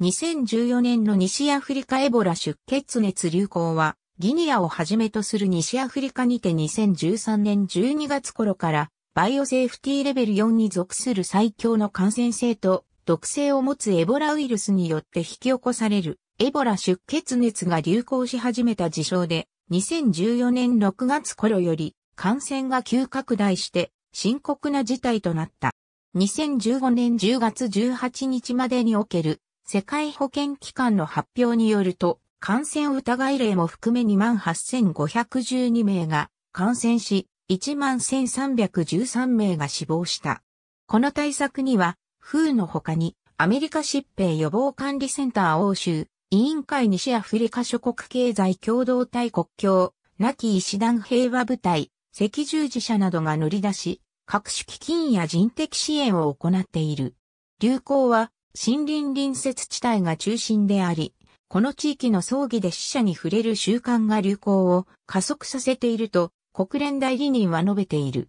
2014年の西アフリカエボラ出血熱流行は、ギニアをはじめとする西アフリカにて2013年12月頃から、バイオセーフティーレベル4に属する最強の感染性と毒性を持つエボラウイルスによって引き起こされるエボラ出血熱が流行し始めた事象で、2014年6月頃より感染が急拡大して深刻な事態となった。2015年10月18日までにおける世界保健機関の発表によると、感染疑い例も含め28,512名が感染し、11,313名が死亡した。この対策には、風の他に、アメリカ疾病予防管理センター欧州、委員会西アフリカ諸国経済共同体国境、亡き医師団平和部隊、赤十字社などが乗り出し、各種基金や人的支援を行っている。流行は森林隣接地帯が中心であり、この地域の葬儀で死者に触れる習慣が流行を加速させていると国連代理人は述べている。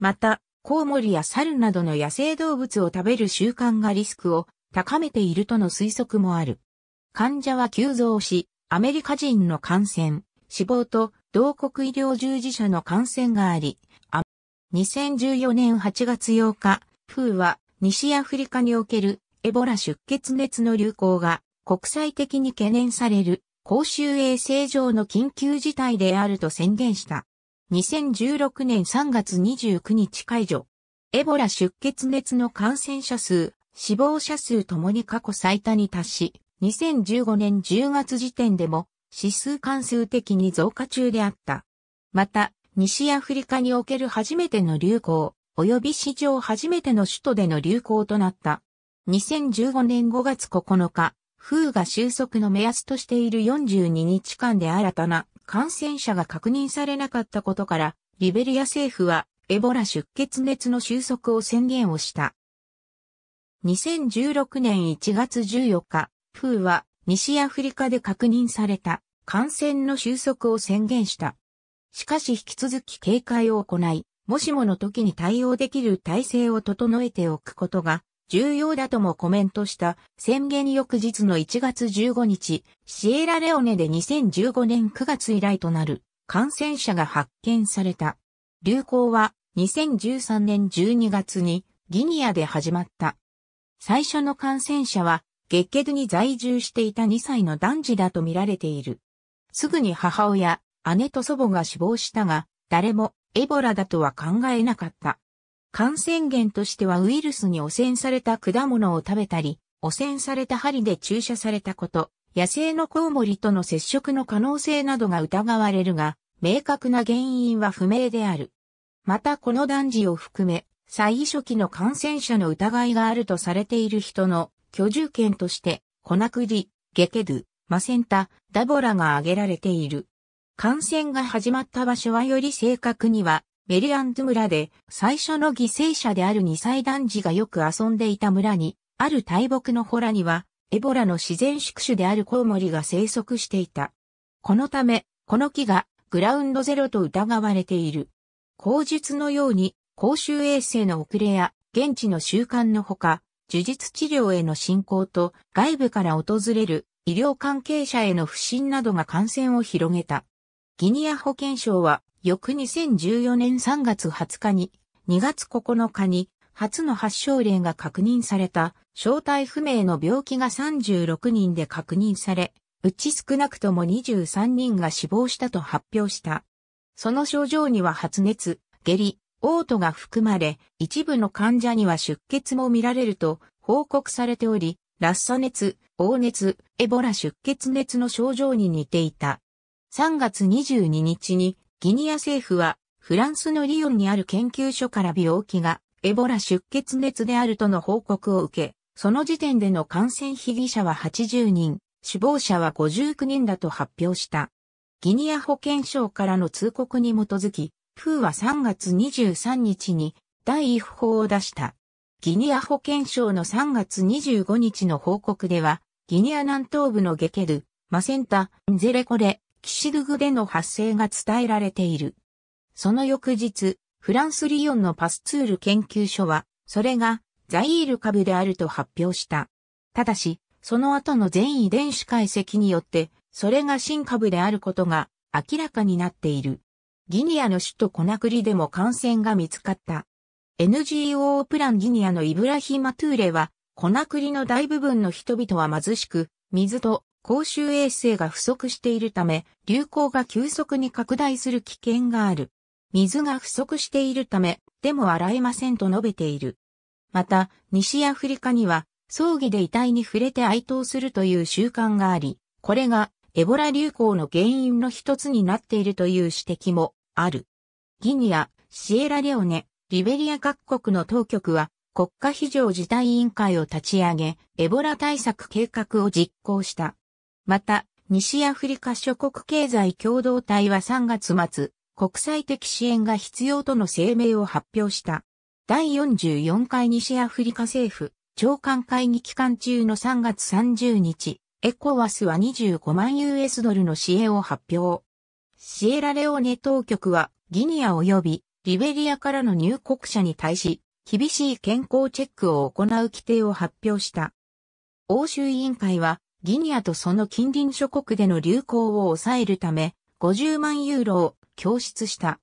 また、コウモリや猿などの野生動物を食べる習慣がリスクを高めているとの推測もある。患者は急増し、アメリカ人の感染、死亡と同国医療従事者の感染があり、2014年8月8日、風は西アフリカにおけるエボラ出血熱の流行が国際的に懸念される公衆衛生上の緊急事態であると宣言した。2016年3月29日解除。エボラ出血熱の感染者数、死亡者数ともに過去最多に達し、2015年10月時点でも指数関数的に増加中であった。また、西アフリカにおける初めての流行、及び史上初めての首都での流行となった。2015年5月9日、風が収束の目安としている42日間で新たな感染者が確認されなかったことから、リベリア政府はエボラ出血熱の収束を宣言をした。2016年1月14日、風は西アフリカで確認された感染の収束を宣言した。しかし引き続き警戒を行い、もしもの時に対応できる体制を整えておくことが重要だともコメントした宣言翌日の1月15日、シエラレオネで2015年9月以来となる感染者が発見された。流行は2013年12月にギニアで始まった。最初の感染者はゲッケドに在住していた2歳の男児だと見られている。すぐに母親、姉と祖母が死亡したが、誰もエボラだとは考えなかった。感染源としてはウイルスに汚染された果物を食べたり、汚染された針で注射されたこと、野生のコウモリとの接触の可能性などが疑われるが、明確な原因は不明である。またこの男児を含め、最初期の感染者の疑いがあるとされている人の居住権として、コナクリ、ゲケドゥ、マセンタ、ダボラが挙げられている。感染が始まった場所はより正確にはメリアンズ村で最初の犠牲者である2歳男児がよく遊んでいた村に、ある大木のホラには、エボラの自然宿主であるコウモリが生息していた。このため、この木がグラウンドゼロと疑われている。口述のように、公衆衛生の遅れや、現地の習慣のほか、呪術治療への進行と外部から訪れる医療関係者への不信などが感染を広げた。ギニア保健省は翌2014年3月20日に、2月9日に、初の発症例が確認された、正体不明の病気が36人で確認され、うち少なくとも23人が死亡したと発表した。その症状には発熱、下痢、嘔吐が含まれ、一部の患者には出血も見られると報告されており、ラッサ熱、黄熱、エボラ出血熱の症状に似ていた。3月22日にギニア政府は、フランスのリヨンにある研究所から病気がエボラ出血熱であるとの報告を受け、その時点での感染被疑者は80人、死亡者は59人だと発表した。ギニア保健省からの通告に基づき、フーは3月23日に第一報を出した。ギニア保健省の3月25日の報告では、ギニア南東部のゲケル、マセンタ、ンゼレコレ、キシググでの発生が伝えられている。その翌日、フランス・リヨンのパスツール研究所は、それがザイール株であると発表した。ただし、その後の全遺伝子解析によって、それが新株であることが明らかになっている。ギニアの首都コナクリでも感染が見つかった。NGO プランギニアのイブラヒマトゥーレは、コナクリの大部分の人々は貧しく、水と公衆衛生が不足しているため、流行が急速に拡大する危険がある。水が不足しているため、でも洗えませんと述べている。また、西アフリカには、葬儀で遺体に触れて哀悼するという習慣があり、これがエボラ流行の原因の一つになっているという指摘もある。ギニア、シエラレオネ、リベリア各国の当局は国家非常事態委員会を立ち上げ、エボラ対策計画を実行した。また、西アフリカ諸国経済共同体は3月末、国際的支援が必要との声明を発表した。第44回西アフリカ政府長官会議期間中の3月30日、エコワスは25万 US ドルの支援を発表。シエラレオネ当局はギニア及びリベリアからの入国者に対し、厳しい健康チェックを行う規定を発表した。欧州委員会はギニアとその近隣諸国での流行を抑えるため、50万ユーロを供出した。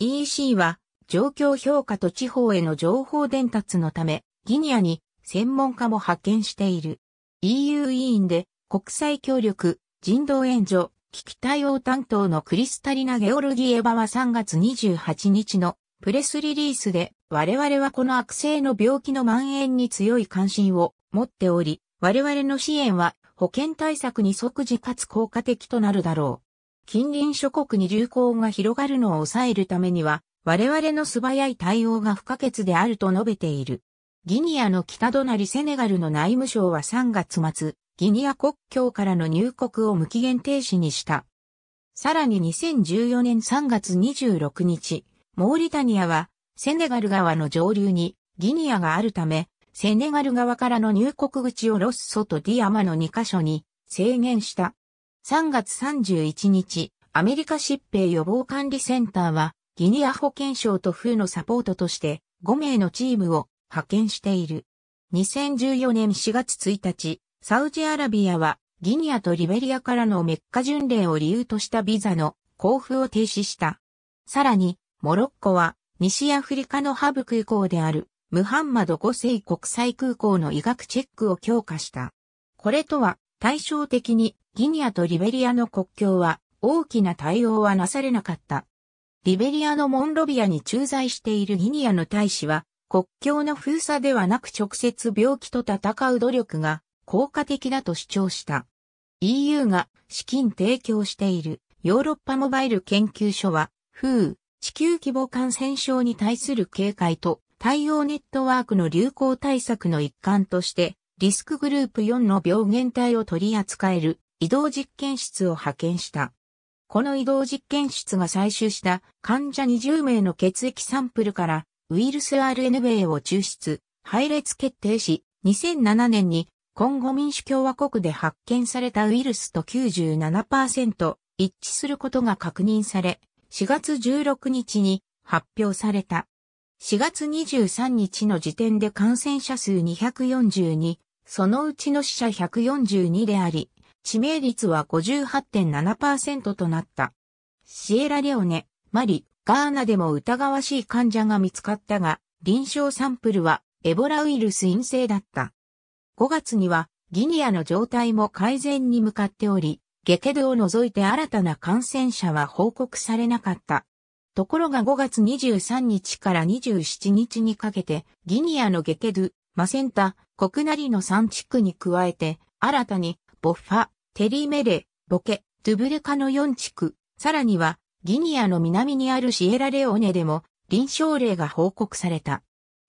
EC は、状況評価と地方への情報伝達のため、ギニアに専門家も派遣している。EU 委員で国際協力、人道援助、危機対応担当のクリスタリナ・ゲオルギエバは3月28日のプレスリリースで我々はこの悪性の病気の蔓延に強い関心を持っており、我々の支援は保健対策に即時かつ効果的となるだろう。近隣諸国に流行が広がるのを抑えるためには、我々の素早い対応が不可欠であると述べている。ギニアの北隣セネガルの内務省は3月末、ギニア国境からの入国を無期限停止にした。さらに2014年3月26日、モーリタニアはセネガル側の上流にギニアがあるため、セネガル側からの入国口をロッソとディアマの2カ所に制限した。3月31日、アメリカ疾病予防管理センターは、ギニア保健省と風のサポートとして5名のチームを派遣している。2014年4月1日、サウジアラビアはギニアとリベリアからのメッカ巡礼を理由としたビザの交付を停止した。さらに、モロッコは西アフリカのハブ空港であるムハンマド5世国際空港の医学チェックを強化した。これとは対照的にギニアとリベリアの国境は大きな対応はなされなかった。リベリアのモンロビアに駐在しているギニアの大使は国境の封鎖ではなく直接病気と戦う努力が効果的だと主張した。EU が資金提供しているヨーロッパモバイル研究所は、風、地球規模感染症に対する警戒と対応ネットワークの流行対策の一環として、リスクグループ4の病原体を取り扱える移動実験室を派遣した。この移動実験室が採集した患者20名の血液サンプルからウイルス RN a を抽出、配列決定し、2007年に今後民主共和国で発見されたウイルスと97%一致することが確認され、4月16日に発表された。4月23日の時点で感染者数242、そのうちの死者142であり、致命率は58.7%となった。シエラレオネ、マリ、ガーナでも疑わしい患者が見つかったが、臨床サンプルはエボラウイルス陰性だった。5月にはギニアの状態も改善に向かっており、ゲテドを除いて新たな感染者は報告されなかった。ところが5月23日から27日にかけて、ギニアのゲケドゥ、マセンタ、コクナリの3地区に加えて、新たに、ボッファ、テリメレ、ボケ、ドゥブレカの4地区、さらには、ギニアの南にあるシエラレオネでも、臨床例が報告された。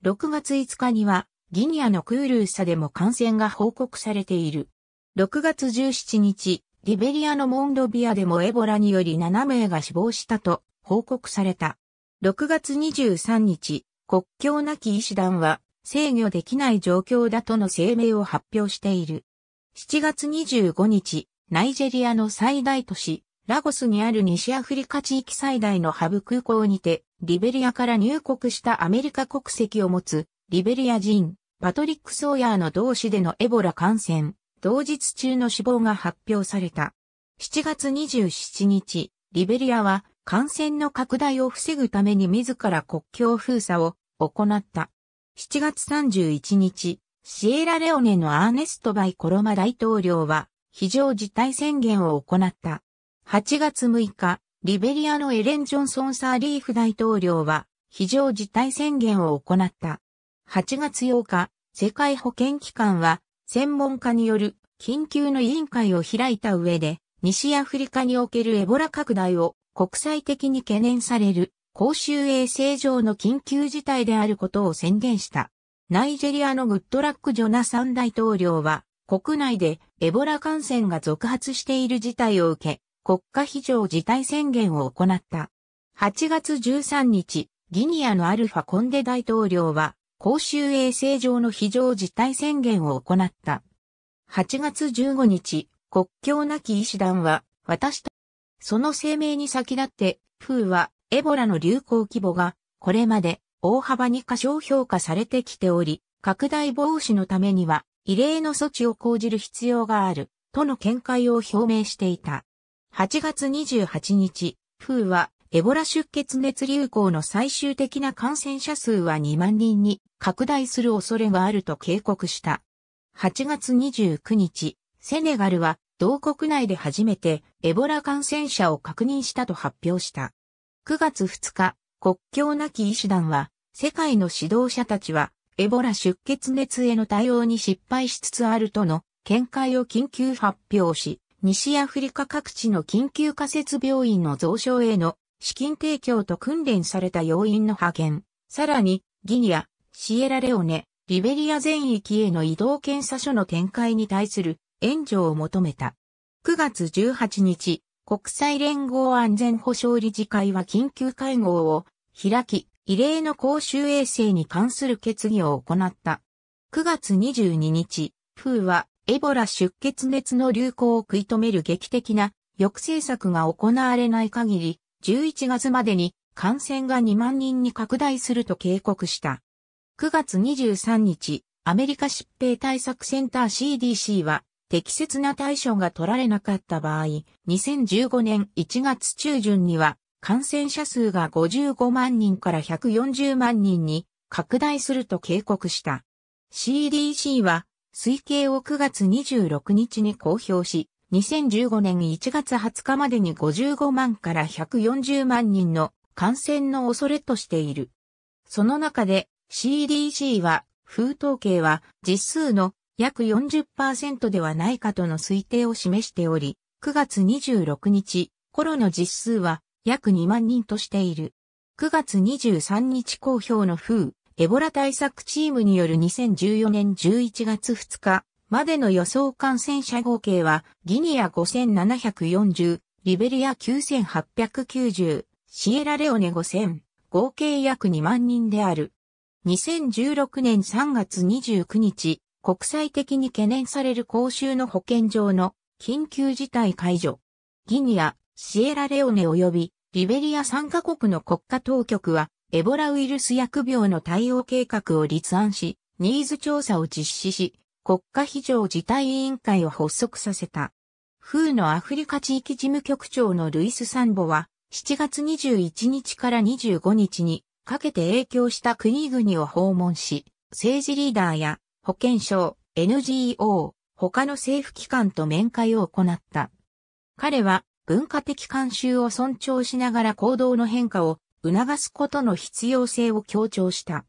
6月5日には、ギニアのクールーサでも感染が報告されている。6月17日、リベリアのモンロビアでもエボラにより7名が死亡したと報告された。6月23日、国境なき医師団は制御できない状況だとの声明を発表している。7月25日、ナイジェリアの最大都市、ラゴスにある西アフリカ地域最大のハブ空港にて、リベリアから入国したアメリカ国籍を持つ、リベリア人、パトリック・ソーヤーの同志でのエボラ感染、同日中の死亡が発表された。7月27日、リベリアは感染の拡大を防ぐために自ら国境封鎖を行った。7月31日、シエラレオネのアーネスト・バイ・コロマ大統領は非常事態宣言を行った。8月6日、リベリアのエレン・ジョンソン・サーリーフ大統領は非常事態宣言を行った。8月8日、世界保健機関は専門家による緊急の委員会を開いた上で、西アフリカにおけるエボラ拡大を国際的に懸念される公衆衛生上の緊急事態であることを宣言した。ナイジェリアのグッドラック・ジョナサン大統領は、国内でエボラ感染が続発している事態を受け、国家非常事態宣言を行った。8月13日、ギニアのアルファ・コンデ大統領は、公衆衛生上の非常事態宣言を行った。8月15日、国境なき医師団は、私たその声明に先立って、フーはエボラの流行規模がこれまで大幅に過小評価されてきており、拡大防止のためには異例の措置を講じる必要があるとの見解を表明していた。8月28日、フーはエボラ出血熱流行の最終的な感染者数は2万人に拡大する恐れがあると警告した。8月29日、セネガルは同国内で初めてエボラ感染者を確認したと発表した。9月2日、国境なき医師団は、世界の指導者たちは、エボラ出血熱への対応に失敗しつつあるとの見解を緊急発表し、西アフリカ各地の緊急仮設病院の増床への資金提供と訓練された要因の派遣、さらにギニア、シエラレオネ、リベリア全域への移動検査所の展開に対する援助を求めた。9月18日、国際連合安全保障理事会は緊急会合を開き、異例の公衆衛生に関する決議を行った。9月22日、風はエボラ出血熱の流行を食い止める劇的な抑制策が行われない限り、11月までに感染が2万人に拡大すると警告した。9月23日、アメリカ疾病対策センター CDC は適切な対処が取られなかった場合、2015年1月中旬には感染者数が55万人から140万人に拡大すると警告した。CDC は推計を9月26日に公表し、2015年1月20日までに55万から140万人の感染の恐れとしている。その中で CDC は、風統計は実数の約40%ではないかとの推定を示しており、9月26日、頃の実数は約2万人としている。9月23日公表の風、エボラ対策チームによる2014年11月2日までの予想感染者合計は、ギニア5740、リベリア9890、シエラレオネ5000、合計約2万人である。2016年3月29日、国際的に懸念される公衆の保健上の緊急事態解除。ギニア、シエラレオネ及びリベリア3カ国の国家当局はエボラウイルス薬病の対応計画を立案し、ニーズ調査を実施し、国家非常事態委員会を発足させた。風のアフリカ地域事務局長のルイス・サンボは、7月21日から25日にかけて影響した国々を訪問し、政治リーダーや保健省、NGO、他の政府機関と面会を行った。彼は文化的慣習を尊重しながら行動の変化を促すことの必要性を強調した。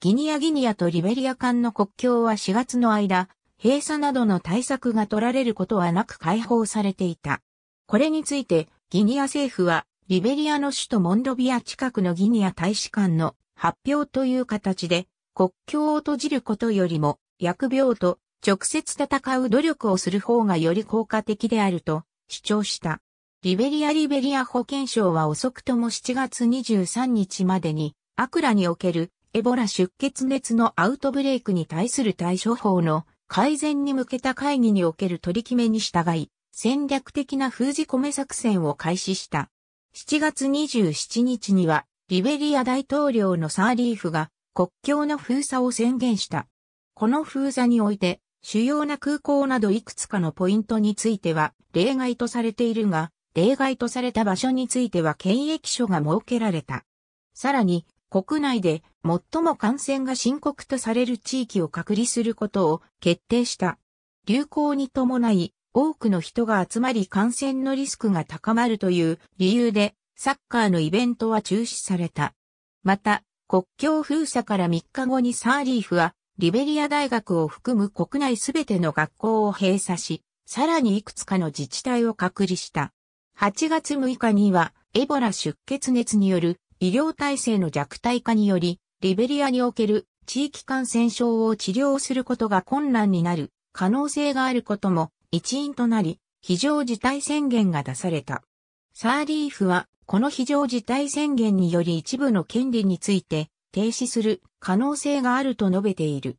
ギニアギニアとリベリア間の国境は4月の間、閉鎖などの対策が取られることはなく解放されていた。これについて、ギニア政府は、リベリアの首都モンドビア近くのギニア大使館の発表という形で国境を閉じることよりも、薬病と直接戦う努力をする方がより効果的であると主張した。リベリアリベリア保健省は遅くとも7月23日までに、アクラにおけるエボラ出血熱のアウトブレイクに対する対処法の改善に向けた会議における取り決めに従い、戦略的な封じ込め作戦を開始した。7月27日には、リベリア大統領のサーリーフが国境の封鎖を宣言した。この封鎖において、主要な空港などいくつかのポイントについては例外とされているが、例外とされた場所については検疫所が設けられた。さらに、国内で最も感染が深刻とされる地域を隔離することを決定した。流行に伴い、多くの人が集まり感染のリスクが高まるという理由で、サッカーのイベントは中止された。また、国境封鎖から3日後にサーリーフは、リベリア大学を含む国内すべての学校を閉鎖し、さらにいくつかの自治体を隔離した。8月6日には、エボラ出血熱による医療体制の弱体化により、リベリアにおける地域感染症を治療することが困難になる可能性があることも一因となり、非常事態宣言が出された。サーリーフは、この非常事態宣言により一部の権利について停止する可能性があると述べている。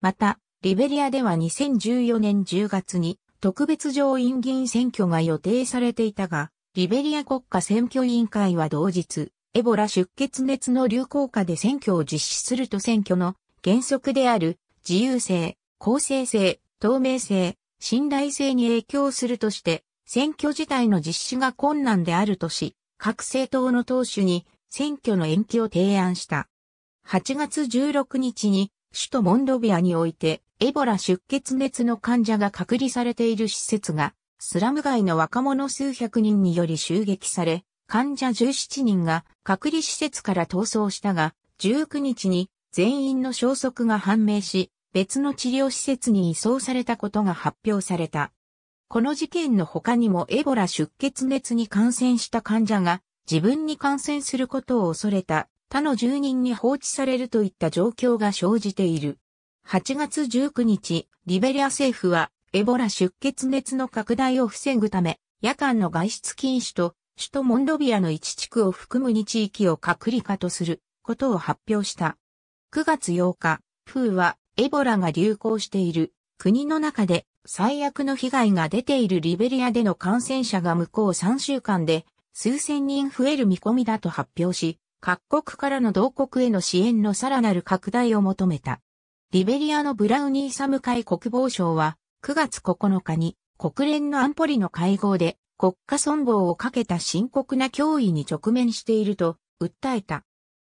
また、リベリアでは2014年10月に特別上院議員選挙が予定されていたが、リベリア国家選挙委員会は同日、エボラ出血熱の流行下で選挙を実施すると選挙の原則である自由性、公正性、透明性、信頼性に影響するとして選挙自体の実施が困難であるとし、各政党の党首に選挙の延期を提案した。8月16日に首都モンドビアにおいてエボラ出血熱の患者が隔離されている施設がスラム街の若者数百人により襲撃され、患者17人が隔離施設から逃走したが、19日に全員の消息が判明し、別の治療施設に移送されたことが発表された。この事件の他にもエボラ出血熱に感染した患者が自分に感染することを恐れた他の住人に放置されるといった状況が生じている。8月19日、リベリア政府はエボラ出血熱の拡大を防ぐため、夜間の外出禁止と首都モンドビアの1地区を含む2地域を隔離化とすることを発表した。9月8日、風はエボラが流行している国の中で最悪の被害が出ているリベリアでの感染者が向こう3週間で数千人増える見込みだと発表し、各国からの同国への支援のさらなる拡大を求めた。リベリアのブラウニー・サム会国防相は9月9日に国連の安保理の会合で国家存亡をかけた深刻な脅威に直面していると訴えた。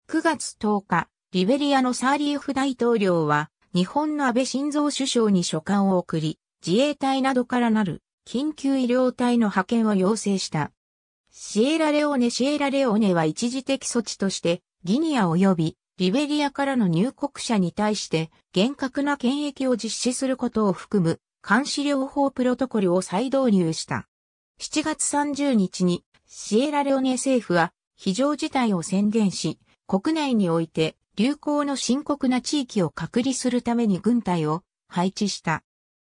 9月10日、リベリアのサーリーフ大統領は日本の安倍晋三首相に書簡を送り、自衛隊などからなる緊急医療隊の派遣を要請した。シエラレオネシエラレオネは一時的措置としてギニア及びリベリアからの入国者に対して厳格な検疫を実施することを含む監視療法プロトコルを再導入した。7月30日にシエラレオネ政府は非常事態を宣言し、国内において流行の深刻な地域を隔離するために軍隊を配置した。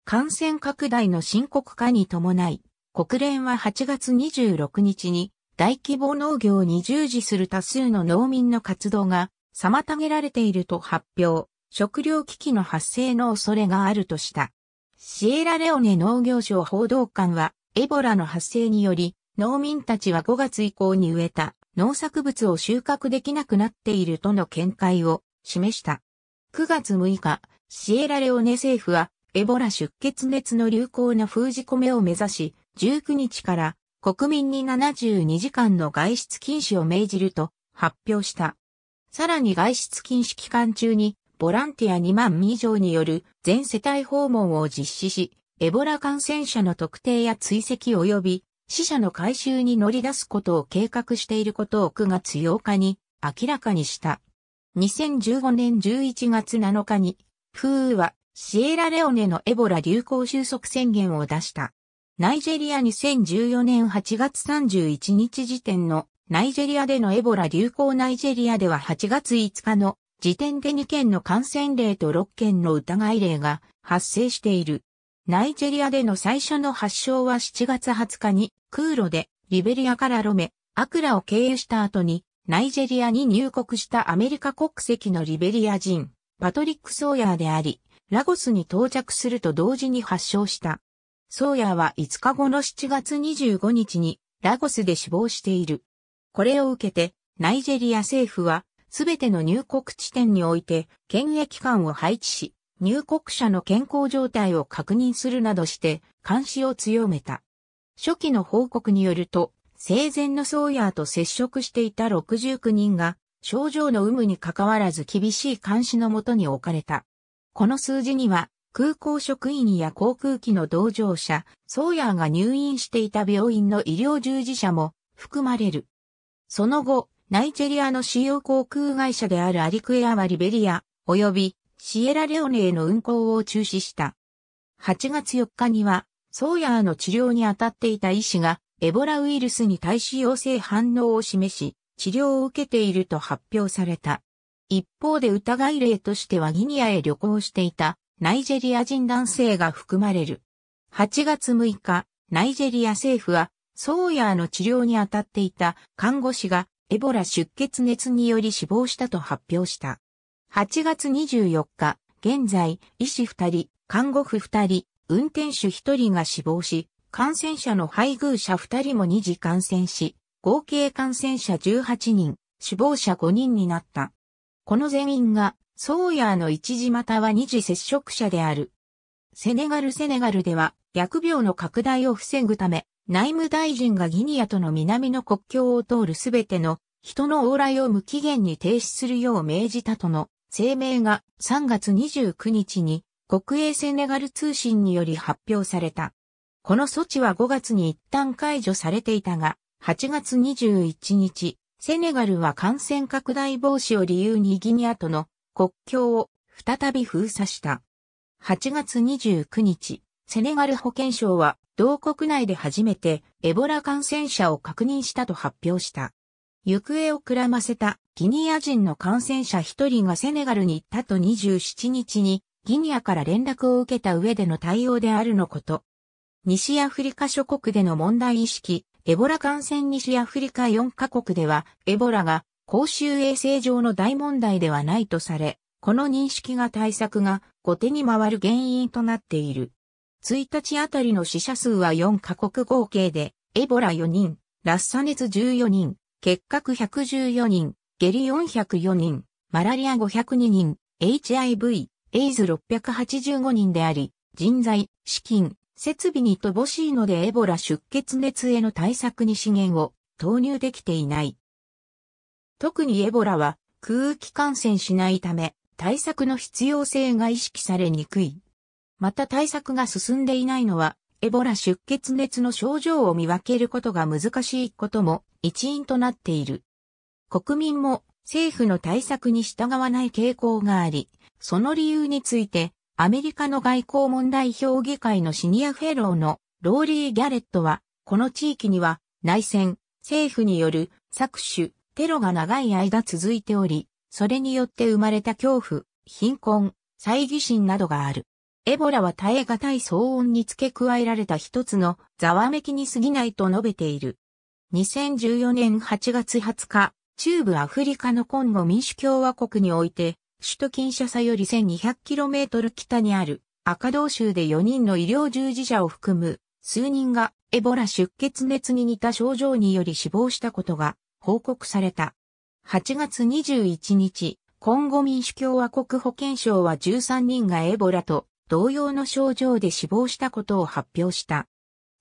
感染拡大の深刻化に伴い、国連は8月26日に大規模農業に従事する多数の農民の活動が妨げられていると発表、食料危機の発生の恐れがあるとした。シエラレオネ農業省報道官はエボラの発生により農民たちは5月以降に植えた農作物を収穫できなくなっているとの見解を示した。9月6日、シエラレオネ政府はエボラ出血熱の流行の封じ込めを目指し、19日から国民に72時間の外出禁止を命じると発表した。さらに外出禁止期間中にボランティア2万人以上による全世帯訪問を実施し、エボラ感染者の特定や追跡及び死者の回収に乗り出すことを計画していることを9月8日に明らかにした。2015年11月7日に、フーはシエラレオネのエボラ流行収束宣言を出した。ナイジェリア2014年8月31日時点のナイジェリアでのエボラ流行ナイジェリアでは8月5日の時点で2件の感染例と6件の疑い例が発生している。ナイジェリアでの最初の発症は7月20日に空路でリベリアからロメ、アクラを経由した後にナイジェリアに入国したアメリカ国籍のリベリア人、パトリック・ソーヤーであり、ラゴスに到着すると同時に発症した。ソーヤーは5日後の7月25日にラゴスで死亡している。これを受けて、ナイジェリア政府は、すべての入国地点において、検疫官を配置し、入国者の健康状態を確認するなどして、監視を強めた。初期の報告によると、生前のソーヤーと接触していた69人が、症状の有無にかかわらず厳しい監視のもとに置かれた。この数字には、空港職員や航空機の同乗者、ソーヤーが入院していた病院の医療従事者も含まれる。その後、ナイジェリアの主要航空会社であるアリクエアはリベリア、及びシエラレオネへの運航を中止した。8月4日には、ソーヤーの治療に当たっていた医師が、エボラウイルスに対し陽性反応を示し、治療を受けていると発表された。一方で疑い例としてはギニアへ旅行していたナイジェリア人男性が含まれる。8月6日、ナイジェリア政府は、ソーヤーの治療に当たっていた看護師がエボラ出血熱により死亡したと発表した。8月24日、現在、医師2人、看護婦2人、運転手1人が死亡し、感染者の配偶者2人も2次感染し、合計感染者18人、死亡者5人になった。この全員が、ソーヤーの一時または二次接触者である。セネガルセネガルでは、薬病の拡大を防ぐため、内務大臣がギニアとの南の国境を通るすべての人の往来を無期限に停止するよう命じたとの声明が3月29日に国営セネガル通信により発表された。この措置は5月に一旦解除されていたが、8月21日、セネガルは感染拡大防止を理由にギニアとの国境を再び封鎖した。8月29日、セネガル保健省は同国内で初めてエボラ感染者を確認したと発表した。行方をくらませたギニア人の感染者1人がセネガルに行ったと27日にギニアから連絡を受けた上での対応であるのこと。西アフリカ諸国での問題意識、エボラ感染西アフリカ4カ国では、エボラが公衆衛生上の大問題ではないとされ、この認識が対策が後手に回る原因となっている。1日あたりの死者数は4カ国合計で、エボラ4人、ラッサ熱14人、結核114人、下痢404人、マラリア502人、HIV、エイズ685人であり、人材、資金、設備に乏しいのでエボラ出血熱への対策に資源を投入できていない。特にエボラは空気感染しないため対策の必要性が意識されにくい。また対策が進んでいないのはエボラ出血熱の症状を見分けることが難しいことも一因となっている。国民も政府の対策に従わない傾向があり、その理由についてアメリカの外交問題評議会のシニアフェローのローリー・ギャレットは、この地域には内戦、政府による搾取、テロが長い間続いており、それによって生まれた恐怖、貧困、猜疑心などがある。エボラは耐え難い騒音に付け加えられた一つのざわめきに過ぎないと述べている。2014年8月20日、中部アフリカのコンゴ民主共和国において、首都近社さより 1200km 北にある赤道州で4人の医療従事者を含む数人がエボラ出血熱に似た症状により死亡したことが報告された。8月21日、コンゴ民主共和国保健省は13人がエボラと同様の症状で死亡したことを発表した。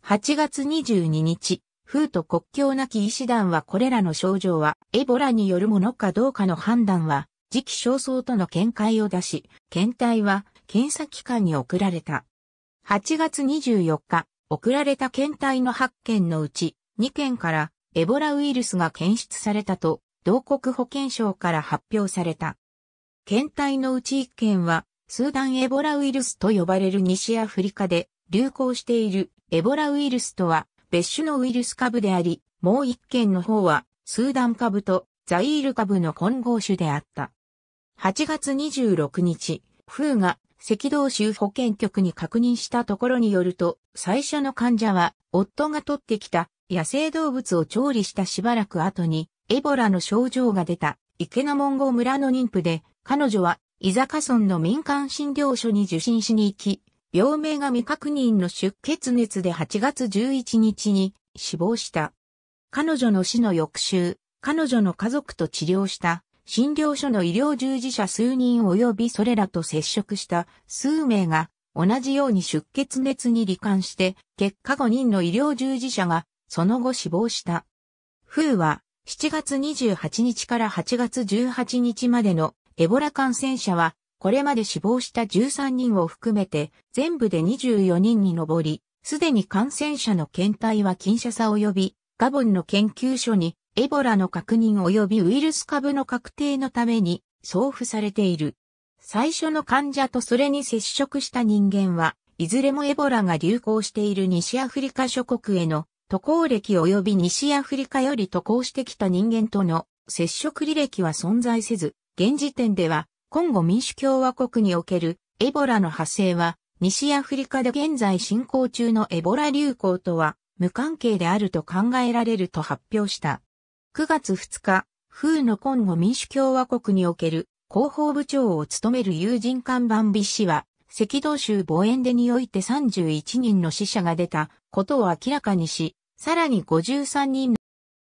8月22日、フーと国境なき医師団はこれらの症状はエボラによるものかどうかの判断は次期尚早との見解を出し、検体は検査機関に送られた。8月24日、送られた検体の8件のうち、2件からエボラウイルスが検出されたと、同国保健省から発表された。検体のうち1件は、スーダンエボラウイルスと呼ばれる西アフリカで流行しているエボラウイルスとは別種のウイルス株であり、もう1件の方はスーダン株とザイール株の混合種であった。8月26日、風が赤道州保健局に確認したところによると、最初の患者は、夫が取ってきた野生動物を調理したしばらく後に、エボラの症状が出た、池の門後村の妊婦で、彼女は、伊坂村の民間診療所に受診しに行き、病名が未確認の出血熱で8月11日に死亡した。彼女の死の翌週、彼女の家族と治療した診療所の医療従事者数人及びそれらと接触した数名が同じように出血熱に罹患して結果5人の医療従事者がその後死亡した。フーは7月28日から8月18日までのエボラ感染者はこれまで死亡した13人を含めて全部で24人に上り、すでに感染者の検体は近射差及びガボンの研究所にエボラの確認及びウイルス株の確定のために送付されている。最初の患者とそれに接触した人間は、いずれもエボラが流行している西アフリカ諸国への渡航歴及び西アフリカより渡航してきた人間との接触履歴は存在せず、現時点では、今後民主共和国におけるエボラの派生は、西アフリカで現在進行中のエボラ流行とは無関係であると考えられると発表した。9月2日、風のコンゴ民主共和国における広報部長を務める友人看板美氏は、赤道州ボエンデにおいて31人の死者が出たことを明らかにし、さらに53人の、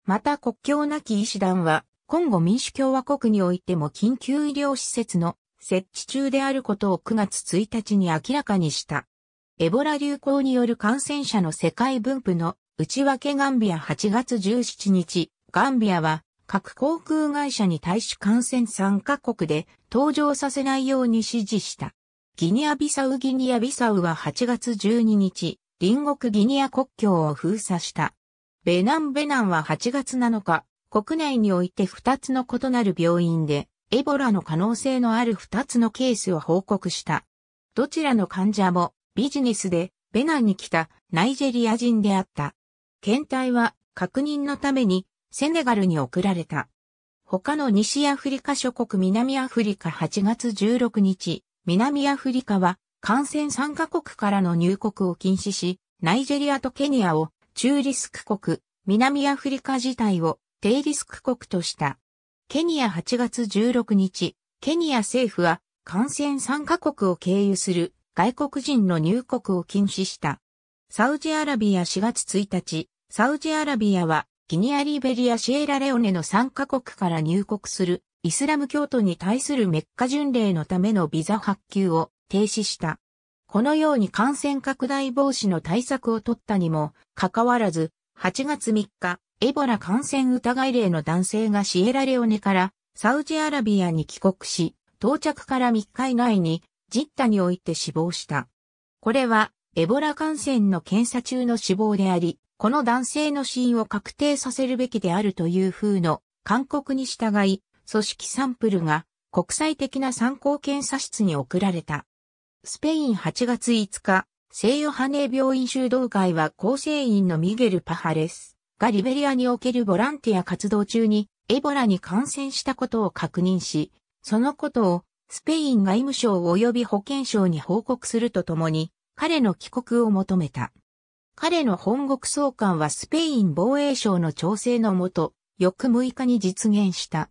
また国境なき医師団は、コンゴ民主共和国においても緊急医療施設の設置中であることを9月1日に明らかにした。エボラ流行による感染者の世界分布の内訳ガンビア8月17日、ガンビアは各航空会社に対し感染参加国で登場させないように指示した。ギニアビサウギニアビサウは8月12日、隣国ギニア国境を封鎖した。ベナンベナンは8月7日、国内において2つの異なる病院で、エボラの可能性のある2つのケースを報告した。どちらの患者もビジネスでベナンに来たナイジェリア人であった。検体は確認のためにセネガルに送られた。他の西アフリカ諸国南アフリカ8月16日、南アフリカは感染3カ国からの入国を禁止し、ナイジェリアとケニアを中リスク国、南アフリカ自体を低リスク国とした。ケニア8月16日、ケニア政府は感染3カ国を経由する外国人の入国を禁止した。サウジアラビア4月1日、サウジアラビアはギニアリベリアシエラレオネの3カ国から入国するイスラム教徒に対するメッカ巡礼のためのビザ発給を停止した。このように感染拡大防止の対策を取ったにもかかわらず、8月3日、エボラ感染疑い例の男性がシエラレオネからサウジアラビアに帰国し、到着から3日以内にジッタにおいて死亡した。これはエボラ感染の検査中の死亡であり、この男性の死因を確定させるべきであるという風の勧告に従い、組織サンプルが国際的な参考検査室に送られた。スペイン8月5日、西ヨハネ病院修道会は構成員のミゲル・パハレスがリベリアにおけるボランティア活動中にエボラに感染したことを確認し、そのことをスペイン外務省及び保健省に報告するとともに、彼の帰国を求めた。彼の本国送還はスペイン防衛省の調整のもと、翌6日に実現した。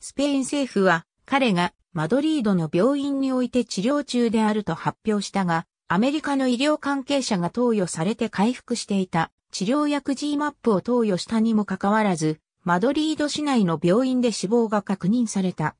スペイン政府は彼がマドリードの病院において治療中であると発表したが、アメリカの医療関係者が投与されて回復していた治療薬 G マップを投与したにもかかわらず、マドリード市内の病院で死亡が確認された。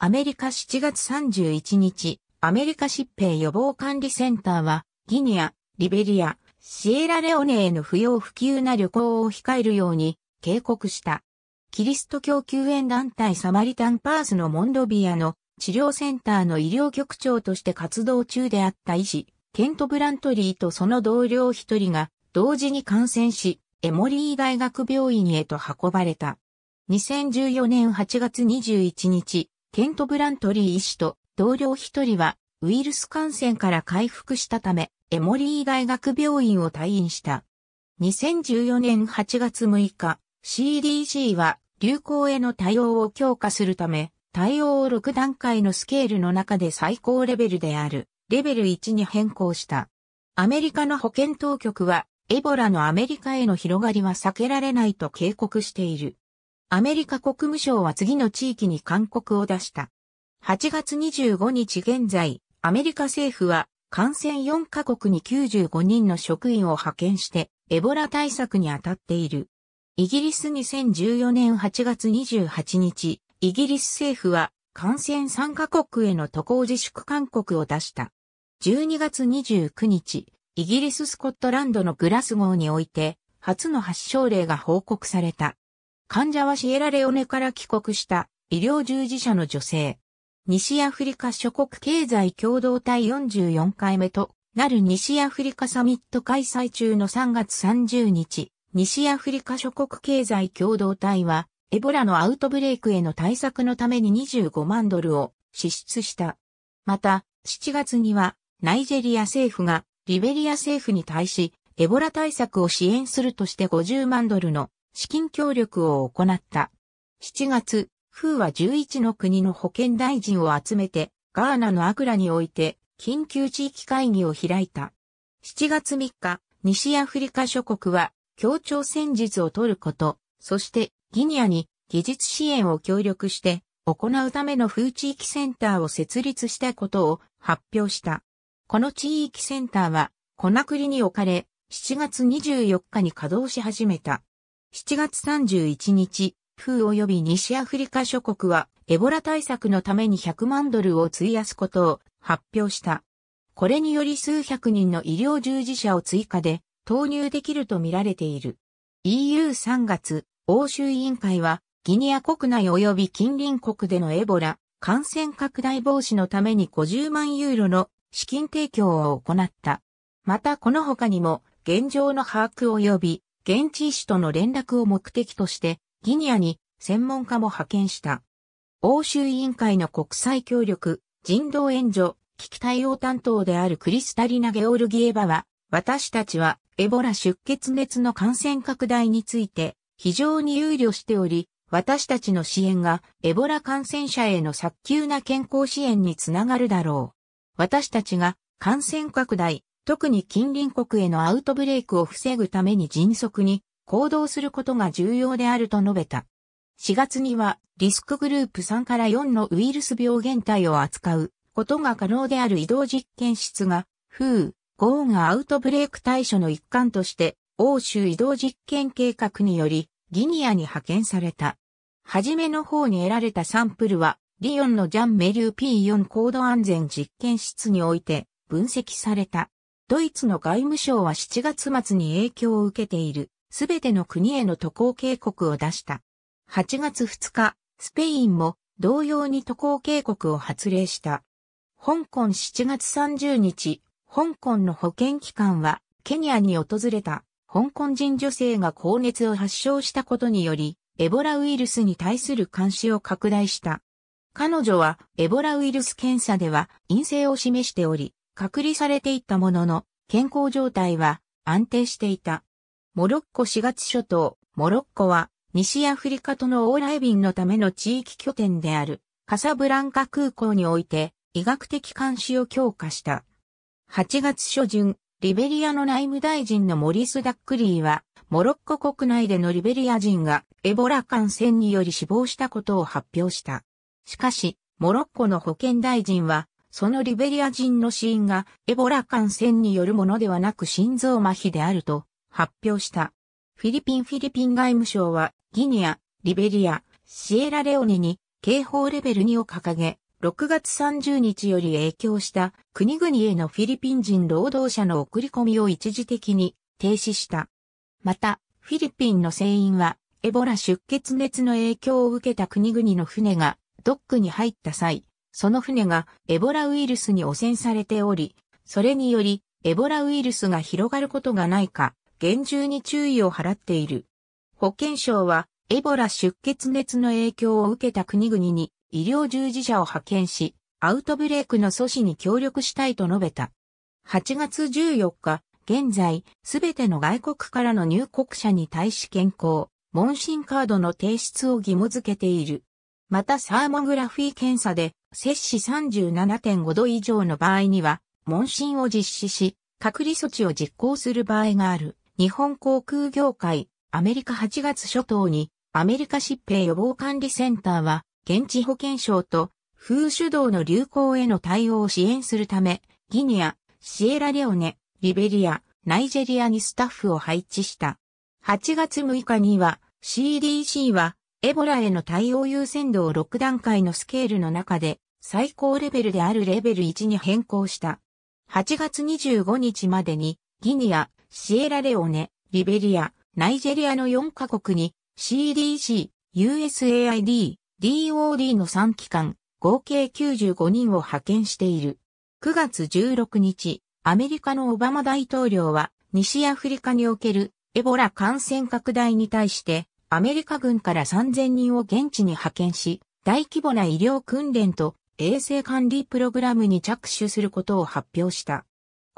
アメリカ7月31日、アメリカ疾病予防管理センターは、ギニア、リベリア、シエラレオネへの不要不急な旅行を控えるように警告した。キリスト教救援団体サマリタンパースのモンドビアの治療センターの医療局長として活動中であった医師、ケント・ブラントリーとその同僚一人が同時に感染し、エモリー大学病院へと運ばれた。2014年8月21日、ケント・ブラントリー医師と同僚一人はウイルス感染から回復したため、エモリー大学病院を退院した。2014年8月6日、CDC は流行への対応を強化するため、対応を6段階のスケールの中で最高レベルである、レベル1に変更した。アメリカの保健当局は、エボラのアメリカへの広がりは避けられないと警告している。アメリカ国務省は次の地域に勧告を出した。8月25日現在、アメリカ政府は感染4カ国に95人の職員を派遣してエボラ対策に当たっている。イギリス2014年8月28日、イギリス政府は感染3カ国への渡航自粛勧告を出した。12月29日、イギリススコットランドのグラスゴーにおいて初の発症例が報告された。患者はシエラレオネから帰国した医療従事者の女性。西アフリカ諸国経済共同体44回目となる西アフリカサミット開催中の3月30日、西アフリカ諸国経済共同体は、エボラのアウトブレイクへの対策のために25万ドルを支出した。また、7月には、ナイジェリア政府が、リベリア政府に対し、エボラ対策を支援するとして50万ドルの資金協力を行った。7月、フーは11の国の保健大臣を集めて、ガーナのアクラにおいて、緊急地域会議を開いた。7月3日、西アフリカ諸国は、協調戦術を取ること、そしてギニアに技術支援を協力して行うための風地域センターを設立したことを発表した。この地域センターは、粉栗に置かれ、7月24日に稼働し始めた。7月31日、風及び西アフリカ諸国はエボラ対策のために100万ドルを費やすことを発表した。これにより数百人の医療従事者を追加で投入できるとみられている。EU3 月、欧州委員会はギニア国内及び近隣国でのエボラ感染拡大防止のために50万ユーロの資金提供を行った。またこの他にも現状の把握及び現地医師との連絡を目的としてギニアに専門家も派遣した。欧州委員会の国際協力、人道援助、危機対応担当であるクリスタリナ・ゲオルギエバは、私たちはエボラ出血熱の感染拡大について非常に憂慮しており、私たちの支援がエボラ感染者への早急な健康支援につながるだろう。私たちが感染拡大、特に近隣国へのアウトブレイクを防ぐために迅速に行動することが重要であると述べた。4月にはリスクグループ3から4のウイルス病原体を扱うことが可能である移動実験室が、ー、ゴーンアウトブレイク対処の一環として、欧州移動実験計画により、ギニアに派遣された。はじめの方に得られたサンプルは、リヨンのジャンメリュー P4 高度安全実験室において分析された。ドイツの外務省は7月末に影響を受けているすべての国への渡航警告を出した。8月2日、スペインも同様に渡航警告を発令した。香港7月30日、香港の保健機関は、ケニアに訪れた香港人女性が高熱を発症したことにより、エボラウイルスに対する監視を拡大した。彼女はエボラウイルス検査では陰性を示しており、隔離されていったものの、健康状態は安定していた。モロッコ4月諸島、モロッコは、西アフリカとの往来便のための地域拠点である、カサブランカ空港において、医学的監視を強化した。8月初旬、リベリアの内務大臣のモリス・ダックリーは、モロッコ国内でのリベリア人がエボラ感染により死亡したことを発表した。しかし、モロッコの保健大臣は、そのリベリア人の死因がエボラ感染によるものではなく心臓麻痺であると発表した。フィリピンフィリピン外務省は、ギニア、リベリア、シエラレオネに警報レベル2を掲げ、6月30日より影響した国々へのフィリピン人労働者の送り込みを一時的に停止した。また、フィリピンの船員は、エボラ出血熱の影響を受けた国々の船がドックに入った際、その船がエボラウイルスに汚染されており、それによりエボラウイルスが広がることがないか厳重に注意を払っている。保健省は、エボラ出血熱の影響を受けた国々に医療従事者を派遣し、アウトブレイクの阻止に協力したいと述べた。8月14日、現在、すべての外国からの入国者に対し健康、問診カードの提出を義務付けている。またサーモグラフィー検査で、摂氏37.5度以上の場合には、問診を実施し、隔離措置を実行する場合がある。日本航空業界、アメリカ8月初頭に、アメリカ疾病予防管理センターは、現地保健省と、風主導の流行への対応を支援するため、ギニア、シエラレオネ、リベリア、ナイジェリアにスタッフを配置した。8月6日には CDC はエボラへの対応優先度を6段階のスケールの中で最高レベルであるレベル1に変更した。8月25日までにギニア、シエラレオネ、リベリア、ナイジェリアの4カ国に CDC、USAID、DOD の3機関、合計95人を派遣している。9月16日、アメリカのオバマ大統領は西アフリカにおけるエボラ感染拡大に対してアメリカ軍から3000人を現地に派遣し、大規模な医療訓練と衛生管理プログラムに着手することを発表した。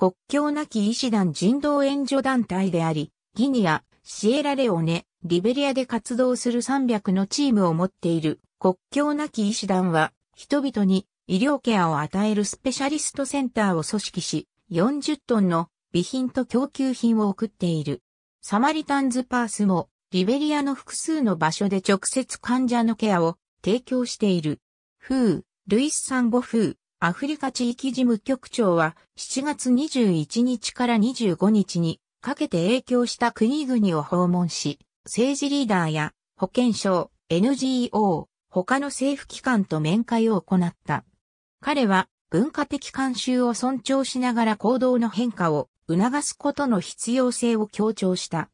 国境なき医師団人道援助団体であり、ギニア、シエラレオネ、リベリアで活動する300のチームを持っている国境なき医師団は、人々に医療ケアを与えるスペシャリストセンターを組織し、40トンの備品と供給品を送っている。サマリタンズパースも、リベリアの複数の場所で直接患者のケアを提供している。フー、ルイス・サンゴ・フー、アフリカ地域事務局長は7月21日から25日にかけて影響した国々を訪問し、政治リーダーや保健省、NGO、他の政府機関と面会を行った。彼は文化的慣習を尊重しながら行動の変化を促すことの必要性を強調した。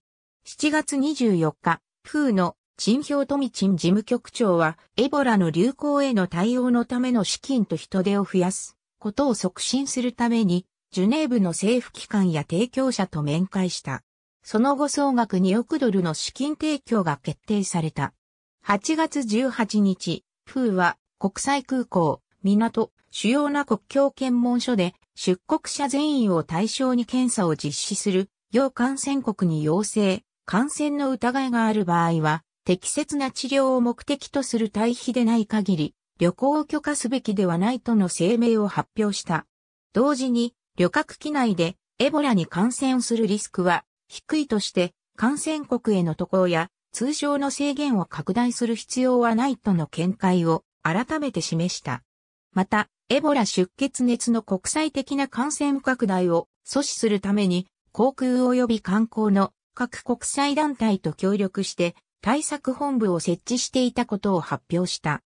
7月24日、風の陳氷富陳事務局長は、エボラの流行への対応のための資金と人手を増やすことを促進するために、ジュネーブの政府機関や提供者と面会した。その後総額2億ドルの資金提供が決定された。8月18日、フーは国際空港、港、主要な国境検問所で出国者全員を対象に検査を実施する、要感染国に要請、感染の疑いがある場合は、適切な治療を目的とする対比でない限り、旅行を許可すべきではないとの声明を発表した。同時に、旅客機内でエボラに感染するリスクは低いとして、感染国への渡航や通常の制限を拡大する必要はないとの見解を改めて示した。また、エボラ出血熱の国際的な感染拡大を阻止するために、航空及び観光の各国際団体と協力して、対策本部を設置していたことを発表した。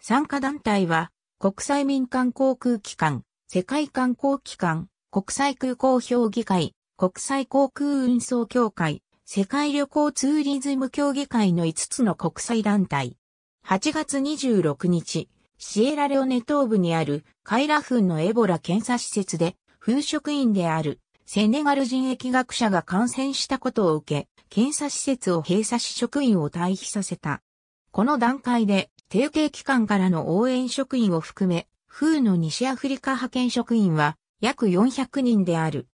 参加団体は、国際民間航空機関、世界観光機関、国際空港評議会、国際航空運送協会、世界旅行ツーリズム協議会の5つの国際団体。8月26日、シエラレオネ東部にあるカイラフンのエボラ検査施設で、風職員であるセネガル人疫学者が感染したことを受け、検査施設を閉鎖し職員を退避させた。この段階で、提携機関からの応援職員を含め、フーの西アフリカ派遣職員は約400人である。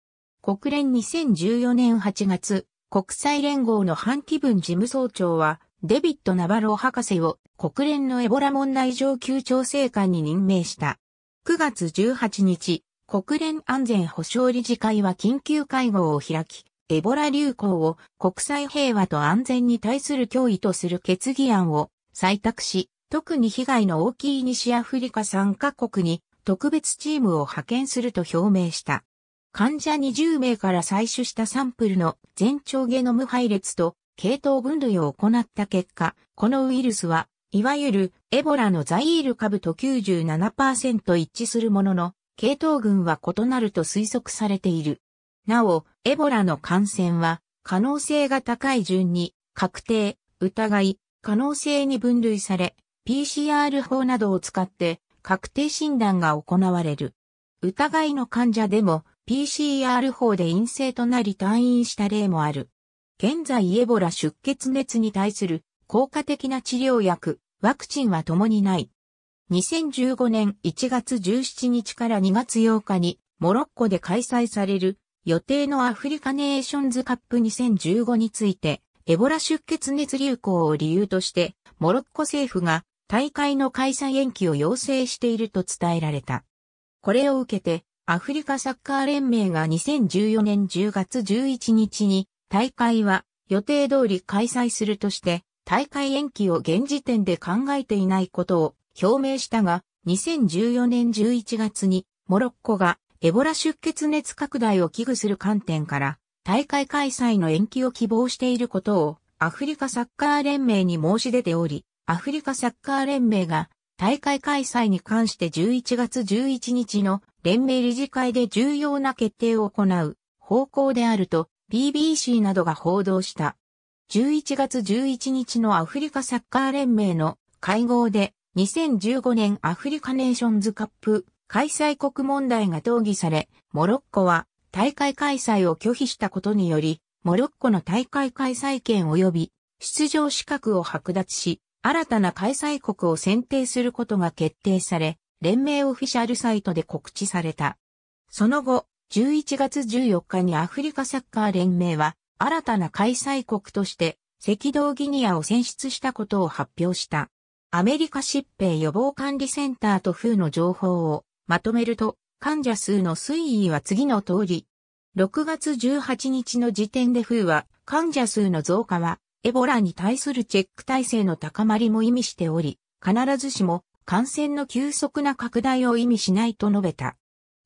国連2014年8月、国際連合のハンティブン事務総長は、デビッド・ナバロー博士を国連のエボラ問題上級調整官に任命した。9月18日、国連安全保障理事会は緊急会合を開き、エボラ流行を国際平和と安全に対する脅威とする決議案を採択し、特に被害の大きい西アフリカ3カ国に特別チームを派遣すると表明した。患者20名から採取したサンプルの全長ゲノム配列と系統分類を行った結果、このウイルスは、いわゆるエボラのザイール株と97%一致するものの、系統群は異なると推測されている。なお、エボラの感染は、可能性が高い順に、確定、疑い、可能性に分類され、PCR 法などを使って、確定診断が行われる。疑いの患者でも、PCR 法で陰性となり退院した例もある。現在エボラ出血熱に対する効果的な治療薬、ワクチンは共にない。2015年1月17日から2月8日にモロッコで開催される予定のアフリカネーションズカップ2015についてエボラ出血熱流行を理由としてモロッコ政府が大会の開催延期を要請していると伝えられた。これを受けてアフリカサッカー連盟が2014年10月11日に大会は予定通り開催するとして大会延期を現時点で考えていないことを表明したが、2014年11月にモロッコがエボラ出血熱拡大を危惧する観点から大会開催の延期を希望していることをアフリカサッカー連盟に申し出ており、アフリカサッカー連盟が大会開催に関して11月11日の連盟理事会で重要な決定を行う方向であると BBC などが報道した。11月11日のアフリカサッカー連盟の会合で2015年アフリカネーションズカップ開催国問題が討議され、モロッコは大会開催を拒否したことにより、モロッコの大会開催権及び出場資格を剥奪し、新たな開催国を選定することが決定され、連盟オフィシャルサイトで告知された。その後、11月14日にアフリカサッカー連盟は、新たな開催国として、赤道ギニアを選出したことを発表した。アメリカ疾病予防管理センターと風の情報をまとめると、患者数の推移は次の通り。6月18日の時点で風は、患者数の増加は、エボラに対するチェック体制の高まりも意味しており、必ずしも感染の急速な拡大を意味しないと述べた。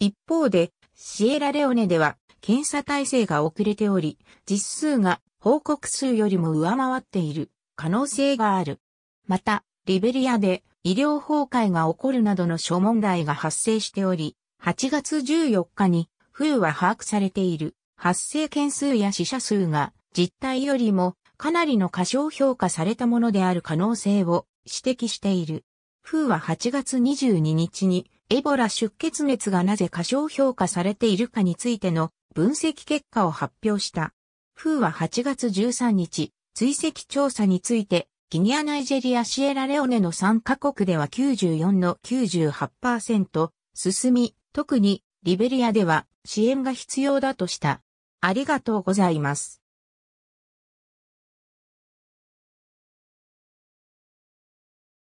一方で、シエラレオネでは検査体制が遅れており、実数が報告数よりも上回っている可能性がある。また、リベリアで医療崩壊が起こるなどの諸問題が発生しており、8月14日に、冬は把握されている発生件数や死者数が実態よりもかなりの過小評価されたものである可能性を指摘している。風は8月22日にエボラ出血熱がなぜ過小評価されているかについての分析結果を発表した。風は8月13日、追跡調査についてギニア・ナイジェリア・シエラレオネの3カ国では94の98%進み、特にリベリアでは支援が必要だとした。ありがとうございます。